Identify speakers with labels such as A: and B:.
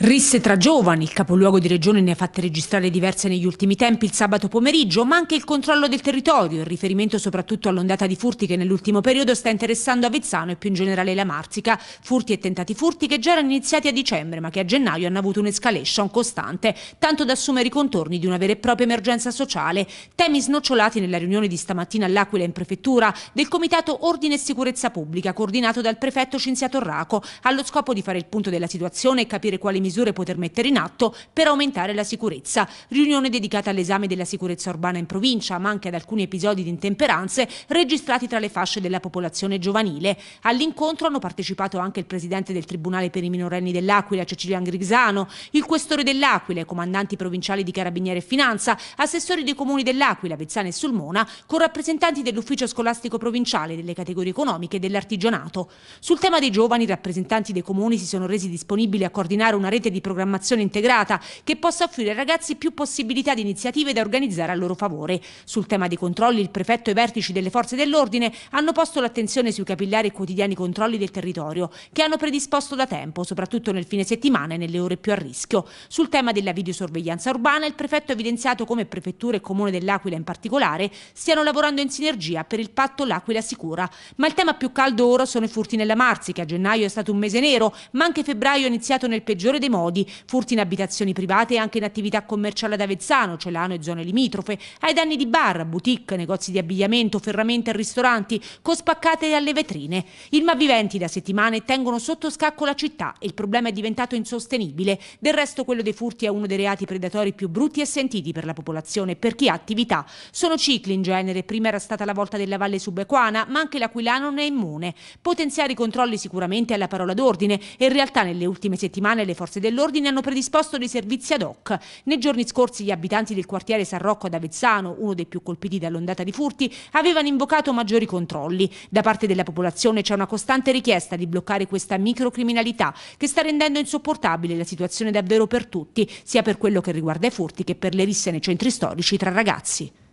A: Risse tra giovani, il capoluogo di regione ne ha fatte registrare diverse negli ultimi tempi il sabato pomeriggio, ma anche il controllo del territorio, il riferimento soprattutto all'ondata di furti che nell'ultimo periodo sta interessando Avezzano e più in generale la Marzica, furti e tentati furti che già erano iniziati a dicembre ma che a gennaio hanno avuto un'escalation costante, tanto da assumere i contorni di una vera e propria emergenza sociale, temi snocciolati nella riunione di stamattina all'Aquila in prefettura del Comitato Ordine e Sicurezza Pubblica coordinato dal prefetto Cinzia Torraco, allo scopo di fare il punto della situazione e capire quali misure misure poter mettere in atto per aumentare la sicurezza. Riunione dedicata all'esame della sicurezza urbana in provincia, ma anche ad alcuni episodi di intemperanze registrati tra le fasce della popolazione giovanile. All'incontro hanno partecipato anche il presidente del Tribunale per i minorenni dell'Aquila, Cecilia Angrisano, il questore dell'Aquila, i comandanti provinciali di Carabiniere e Finanza, assessori dei comuni dell'Aquila, Vezzana e Sulmona, con rappresentanti dell'ufficio scolastico provinciale, delle categorie economiche e dell'artigianato. Sul tema dei giovani, i rappresentanti dei comuni si sono resi disponibili a coordinare una rete rete di programmazione integrata che possa offrire ai ragazzi più possibilità di iniziative da organizzare a loro favore. Sul tema dei controlli il prefetto e i vertici delle forze dell'ordine hanno posto l'attenzione sui capillari e quotidiani controlli del territorio che hanno predisposto da tempo, soprattutto nel fine settimana e nelle ore più a rischio. Sul tema della videosorveglianza urbana il prefetto ha evidenziato come prefettura e comune dell'Aquila in particolare stiano lavorando in sinergia per il patto L'Aquila sicura. Ma il tema più caldo ora sono i furti nella Marzi che a gennaio è stato un mese nero ma anche febbraio è iniziato nel peggiore dei dei modi, furti in abitazioni private e anche in attività commerciale ad Avezzano, Celano e zone limitrofe, ai danni di bar, boutique, negozi di abbigliamento, ferramenta e ristoranti, con spaccate alle vetrine. Il malviventi da settimane tengono sotto scacco la città e il problema è diventato insostenibile. Del resto quello dei furti è uno dei reati predatori più brutti e sentiti per la popolazione e per chi ha attività. Sono cicli in genere, prima era stata la volta della valle subequana, ma anche l'aquilano non è immune. Potenziare i controlli sicuramente è la parola d'ordine e in realtà nelle ultime settimane le forze forze dell'ordine hanno predisposto dei servizi ad hoc. Nei giorni scorsi gli abitanti del quartiere San Rocco ad Avezzano, uno dei più colpiti dall'ondata di furti, avevano invocato maggiori controlli. Da parte della popolazione c'è una costante richiesta di bloccare questa microcriminalità che sta rendendo insopportabile la situazione davvero per tutti, sia per quello che riguarda i furti che per le risse nei centri storici tra ragazzi.